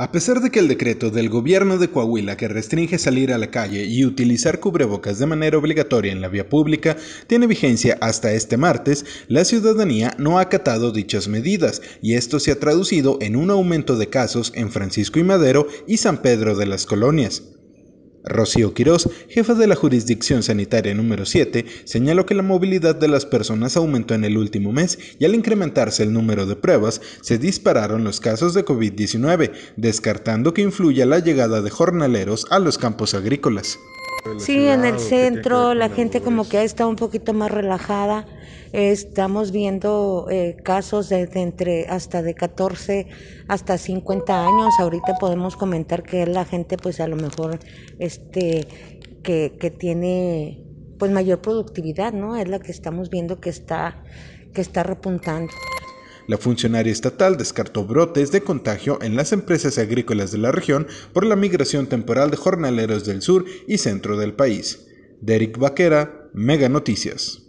A pesar de que el decreto del gobierno de Coahuila que restringe salir a la calle y utilizar cubrebocas de manera obligatoria en la vía pública tiene vigencia hasta este martes, la ciudadanía no ha acatado dichas medidas y esto se ha traducido en un aumento de casos en Francisco y Madero y San Pedro de las Colonias. Rocío Quirós, jefa de la jurisdicción sanitaria número 7, señaló que la movilidad de las personas aumentó en el último mes y al incrementarse el número de pruebas, se dispararon los casos de COVID-19, descartando que influya la llegada de jornaleros a los campos agrícolas. Sí, en el centro la gente como que está un poquito más relajada estamos viendo eh, casos de, entre hasta de 14 hasta 50 años. Ahorita podemos comentar que la gente, pues a lo mejor, este, que, tiene pues mayor productividad, ¿no? Es la que estamos viendo que está, que está repuntando. La funcionaria estatal descartó brotes de contagio en las empresas agrícolas de la región por la migración temporal de jornaleros del sur y centro del país. Derek Vaquera, Mega Noticias.